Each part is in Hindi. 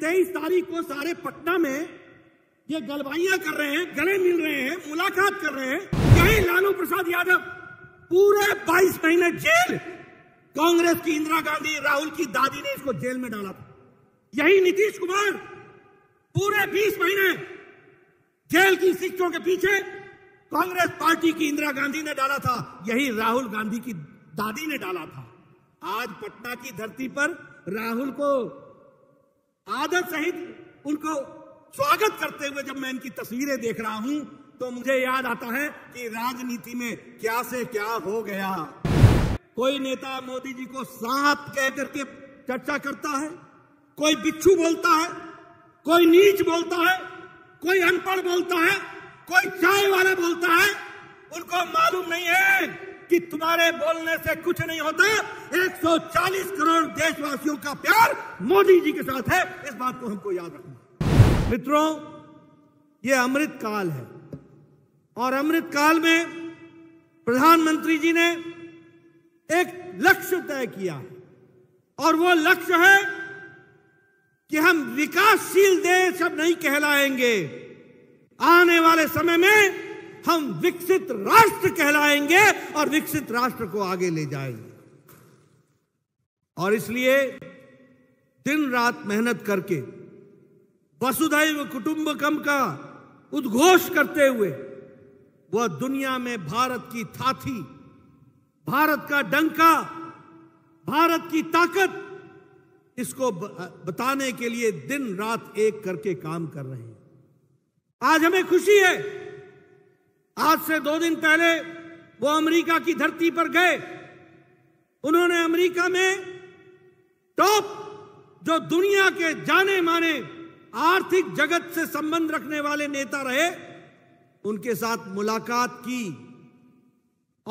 तेईस तारीख को सारे पटना में ये गलवाइयां कर रहे हैं गले मिल रहे हैं मुलाकात कर रहे हैं यही लालू प्रसाद यादव पूरे 22 महीने जेल कांग्रेस की इंदिरा गांधी राहुल की दादी ने इसको जेल में डाला था यही नीतीश कुमार पूरे 20 महीने जेल की शिक्षकों के पीछे कांग्रेस पार्टी की इंदिरा गांधी ने डाला था यही राहुल गांधी की दादी ने डाला था आज पटना की धरती पर राहुल को आदर सहित उनको स्वागत करते हुए जब मैं इनकी तस्वीरें देख रहा हूं तो मुझे याद आता है कि राजनीति में क्या से क्या हो गया कोई नेता मोदी जी को सांप कह करके चर्चा करता है कोई बिच्छू बोलता है कोई नीच बोलता है कोई अनपढ़ बोलता है कोई चाय वाला बोलता है उनको मालूम नहीं है कि तुम्हारे बोलने से कुछ नहीं होता 140 करोड़ देशवासियों का प्यार मोदी जी के साथ है इस बात को हमको याद रखना मित्रों ये अमृत काल है और अमृत काल में प्रधानमंत्री जी ने एक लक्ष्य तय किया है और वो लक्ष्य है कि हम विकासशील देश अब नहीं कहलाएंगे आने वाले समय में हम विकसित राष्ट्र कहलाएंगे और विकसित राष्ट्र को आगे ले जाएंगे और इसलिए दिन रात मेहनत करके वसुधैव कुटुंबकम का उद्घोष करते हुए वह दुनिया में भारत की थाथी भारत का डंका भारत की ताकत इसको बताने के लिए दिन रात एक करके काम कर रहे हैं आज हमें खुशी है आज से दो दिन पहले वो अमेरिका की धरती पर गए उन्होंने अमेरिका में टॉप जो दुनिया के जाने माने आर्थिक जगत से संबंध रखने वाले नेता रहे उनके साथ मुलाकात की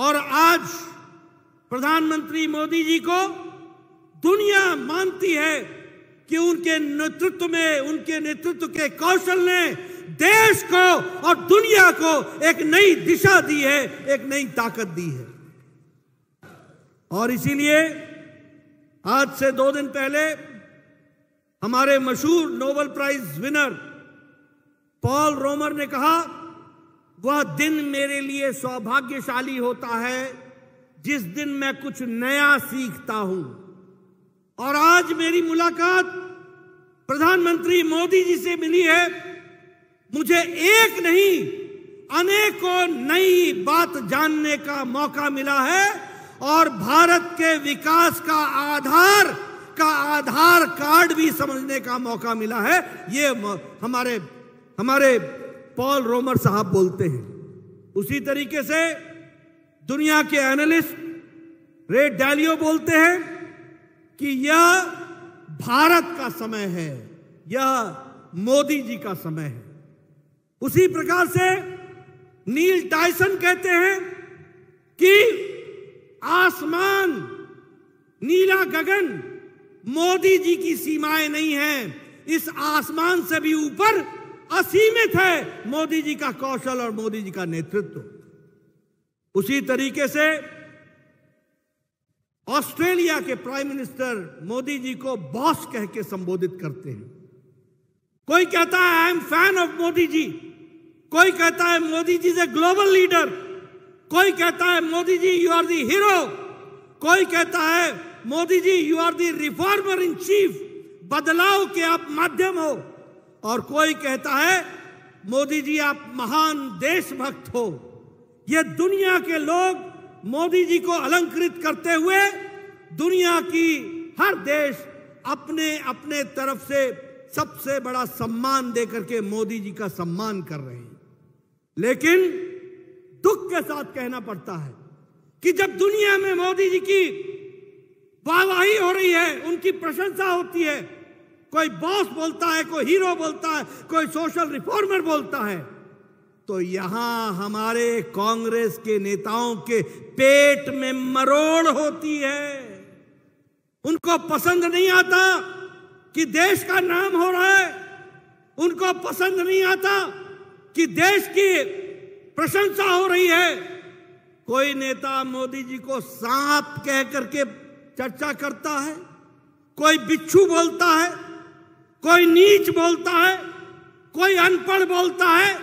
और आज प्रधानमंत्री मोदी जी को दुनिया मानती है कि उनके नेतृत्व में उनके नेतृत्व के कौशल ने देश को और दुनिया को एक नई दिशा दी है एक नई ताकत दी है और इसीलिए आज से दो दिन पहले हमारे मशहूर Nobel prize winner Paul Romer ने कहा वह दिन मेरे लिए सौभाग्यशाली होता है जिस दिन मैं कुछ नया सीखता हूं और आज मेरी मुलाकात प्रधानमंत्री मोदी जी से मिली है मुझे एक नहीं अनेकों नई बात जानने का मौका मिला है और भारत के विकास का आधार का आधार कार्ड भी समझने का मौका मिला है ये हमारे हमारे पॉल रोमर साहब बोलते हैं उसी तरीके से दुनिया के एनालिस्ट रे डैलियो बोलते हैं कि यह भारत का समय है यह मोदी जी का समय है उसी प्रकार से नील टाइसन कहते हैं कि आसमान नीला गगन मोदी जी की सीमाएं नहीं हैं इस आसमान से भी ऊपर असीमित है मोदी जी का कौशल और मोदी जी का नेतृत्व उसी तरीके से ऑस्ट्रेलिया के प्राइम मिनिस्टर मोदी जी को बॉस कह के संबोधित करते हैं कोई कहता है I am fan of Modi ji कोई कहता है Modi ji is a global leader कोई कहता है Modi ji you are the hero कोई कहता है Modi ji you are the reformer in chief बदलाव के आप माध्यम हो और कोई कहता है मोदी जी आप महान देशभक्त हो ये दुनिया के लोग मोदी जी को अलंकृत करते हुए दुनिया की हर देश अपने अपने तरफ से सबसे बड़ा सम्मान देकर के मोदी जी का सम्मान कर रहे हैं लेकिन दुख के साथ कहना पड़ता है कि जब दुनिया में मोदी जी की वाहवाही हो रही है उनकी प्रशंसा होती है कोई बॉस बोलता है कोई हीरो बोलता है कोई सोशल रिफॉर्मर बोलता है तो यहां हमारे कांग्रेस के नेताओं के पेट में मरोड़ होती है उनको पसंद नहीं आता कि देश का नाम हो रहा है उनको पसंद नहीं आता कि देश की प्रशंसा हो रही है कोई नेता मोदी जी को सांप कह करके चर्चा करता है कोई बिच्छू बोलता है कोई नीच बोलता है कोई अनपढ़ बोलता है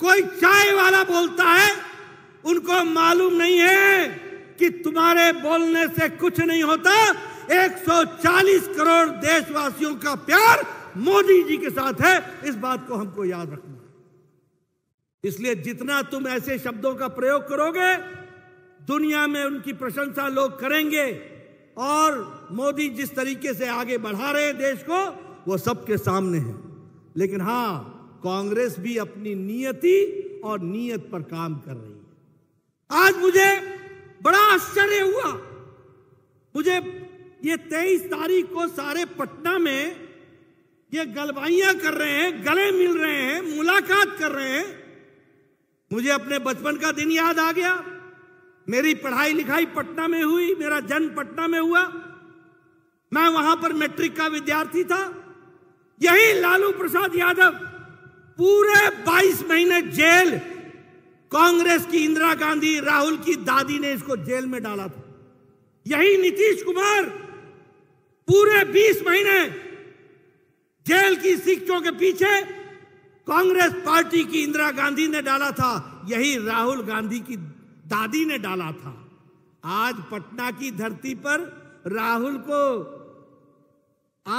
कोई चाय वाला बोलता है उनको मालूम नहीं है कि तुम्हारे बोलने से कुछ नहीं होता 140 करोड़ देशवासियों का प्यार मोदी जी के साथ है इस बात को हमको याद रखना इसलिए जितना तुम ऐसे शब्दों का प्रयोग करोगे दुनिया में उनकी प्रशंसा लोग करेंगे और मोदी जिस तरीके से आगे बढ़ा रहे हैं देश को वो सबके सामने है लेकिन हाँ कांग्रेस भी अपनी नियति और नीयत पर काम कर रही है आज मुझे बड़ा आश्चर्य हुआ मुझे ये तेईस तारीख को सारे पटना में ये गलवाइयां कर रहे हैं गले मिल रहे हैं मुलाकात कर रहे हैं मुझे अपने बचपन का दिन याद आ गया मेरी पढ़ाई लिखाई पटना में हुई मेरा जन्म पटना में हुआ मैं वहां पर मैट्रिक का विद्यार्थी था यही लालू प्रसाद यादव पूरे 22 महीने जेल कांग्रेस की इंदिरा गांधी राहुल की दादी ने इसको जेल में डाला था यही नीतीश कुमार पूरे 20 महीने जेल की शिक्षकों के पीछे कांग्रेस पार्टी की इंदिरा गांधी ने डाला था यही राहुल गांधी की दादी ने डाला था आज पटना की धरती पर राहुल को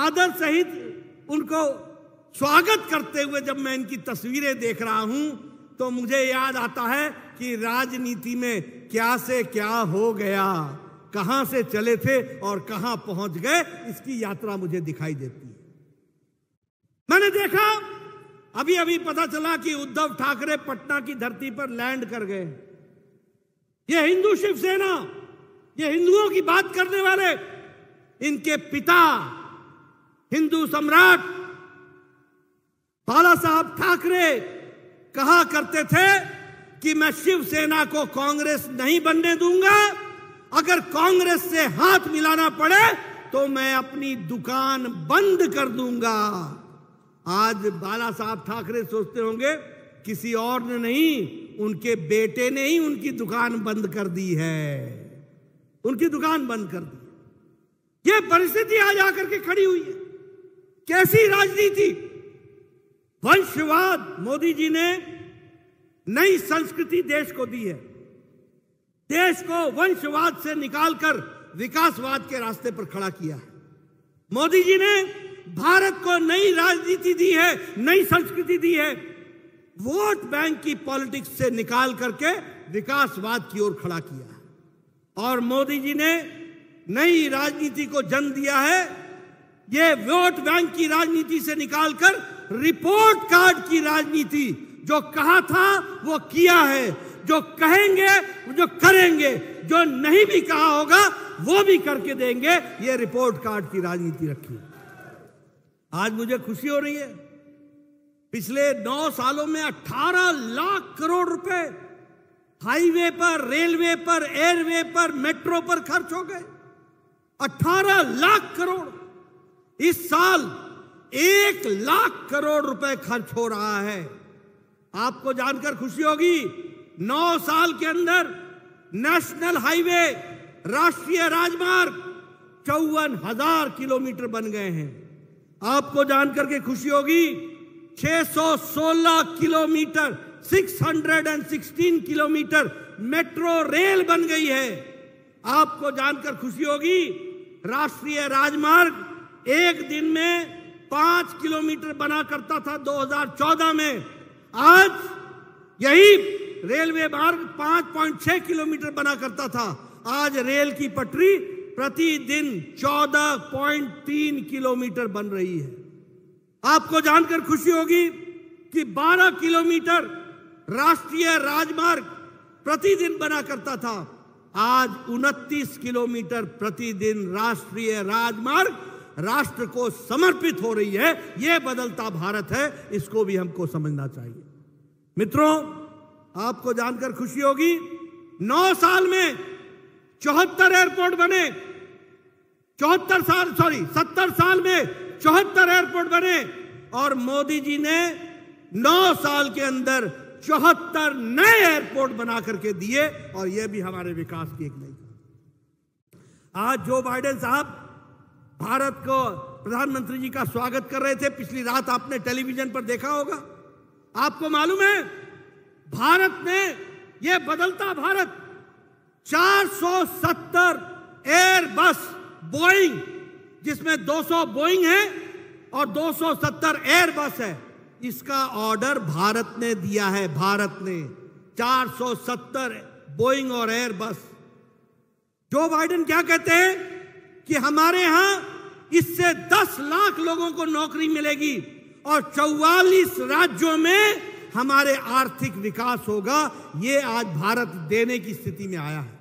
आदर सहित उनको स्वागत करते हुए जब मैं इनकी तस्वीरें देख रहा हूं तो मुझे याद आता है कि राजनीति में क्या से क्या हो गया कहां से चले थे और कहां पहुंच गए इसकी यात्रा मुझे दिखाई देती है मैंने देखा अभी अभी पता चला कि उद्धव ठाकरे पटना की धरती पर लैंड कर गए ये हिंदू शिवसेना ये हिंदुओं की बात करने वाले इनके पिता हिंदू सम्राट बाला साहब ठाकरे कहा करते थे कि मैं शिवसेना को कांग्रेस नहीं बनने दूंगा अगर कांग्रेस से हाथ मिलाना पड़े तो मैं अपनी दुकान बंद कर दूंगा आज बाला साहब ठाकरे सोचते होंगे किसी और ने नहीं उनके बेटे ने ही उनकी दुकान बंद कर दी है उनकी दुकान बंद कर दी ये परिस्थिति आज आकर के खड़ी हुई है कैसी राजनीति वंशवाद मोदी जी ने नई संस्कृति देश को दी है देश को वंशवाद से निकालकर विकासवाद के रास्ते पर खड़ा किया है मोदी जी ने भारत को नई राजनीति दी है नई संस्कृति दी है वोट बैंक की पॉलिटिक्स से निकाल करके विकासवाद की ओर खड़ा किया और मोदी जी ने नई राजनीति को जन्म दिया है ये वोट बैंक की राजनीति से निकालकर रिपोर्ट कार्ड की राजनीति जो कहा था वो किया है जो कहेंगे जो करेंगे जो नहीं भी कहा होगा वो भी करके देंगे ये रिपोर्ट कार्ड की राजनीति रखी है आज मुझे खुशी हो रही है पिछले नौ सालों में अठारह लाख करोड़ रुपए हाईवे पर रेलवे पर एयरवे पर मेट्रो पर खर्च हो गए अठारह लाख करोड़ इस साल एक लाख करोड़ रुपए खर्च हो रहा है आपको जानकर खुशी होगी नौ साल के अंदर नेशनल हाईवे राष्ट्रीय राजमार्ग चौवन हजार किलोमीटर बन गए हैं आपको जानकर के खुशी होगी 616 किलोमीटर 616 किलोमीटर मेट्रो रेल बन गई है आपको जानकर खुशी होगी राष्ट्रीय राजमार्ग एक दिन में पांच किलोमीटर बना करता था 2014 में आज यही रेलवे मार्ग 5.6 किलोमीटर बना करता था आज रेल की पटरी प्रतिदिन 14.3 किलोमीटर बन रही है आपको जानकर खुशी होगी कि 12 किलोमीटर राष्ट्रीय राजमार्ग प्रतिदिन बना करता था आज 29 किलोमीटर प्रतिदिन राष्ट्रीय राजमार्ग राष्ट्र को समर्पित हो रही है यह बदलता भारत है इसको भी हमको समझना चाहिए मित्रों आपको जानकर खुशी होगी नौ साल में चौहत्तर एयरपोर्ट बने चौहत्तर साल सॉरी सत्तर साल में चौहत्तर एयरपोर्ट बने और मोदी जी ने नौ साल के अंदर चौहत्तर नए एयरपोर्ट बना करके दिए और यह भी हमारे विकास की एक नई आज जो बाइडेन साहब भारत को प्रधानमंत्री जी का स्वागत कर रहे थे पिछली रात आपने टेलीविजन पर देखा होगा आपको मालूम है भारत ने यह बदलता भारत 470 एयरबस बोइंग जिसमें 200 बोइंग है और 270 एयरबस है इसका ऑर्डर भारत ने दिया है भारत ने 470 बोइंग और एयरबस जो बाइडेन क्या कहते हैं कि हमारे यहां इससे 10 लाख लोगों को नौकरी मिलेगी और 44 राज्यों में हमारे आर्थिक विकास होगा ये आज भारत देने की स्थिति में आया है